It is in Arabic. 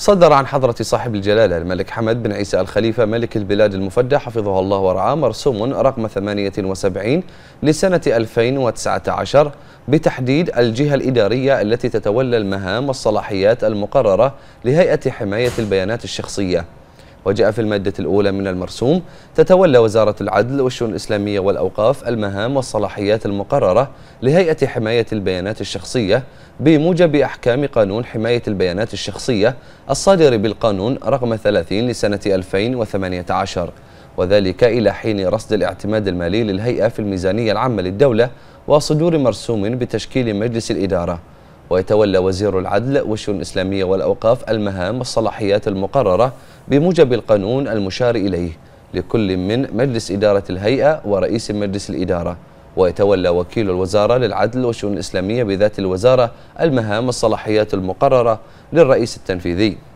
صدر عن حضرة صاحب الجلالة الملك حمد بن عيسى الخليفة ملك البلاد المفدى حفظه الله ورعاه مرسوم رقم 78 لسنة 2019 بتحديد الجهة الإدارية التي تتولى المهام والصلاحيات المقررة لهيئة حماية البيانات الشخصية وجاء في المادة الأولى من المرسوم تتولى وزارة العدل والشؤون الإسلامية والأوقاف المهام والصلاحيات المقررة لهيئة حماية البيانات الشخصية بموجب أحكام قانون حماية البيانات الشخصية الصادر بالقانون رقم 30 لسنة 2018 وذلك إلى حين رصد الاعتماد المالي للهيئة في الميزانية العامة للدولة وصدور مرسوم بتشكيل مجلس الإدارة ويتولى وزير العدل والشؤون الإسلامية والأوقاف المهام والصلاحيات المقررة بموجب القانون المشار إليه لكل من مجلس إدارة الهيئة ورئيس مجلس الإدارة ويتولى وكيل الوزارة للعدل والشؤون الإسلامية بذات الوزارة المهام والصلاحيات المقررة للرئيس التنفيذي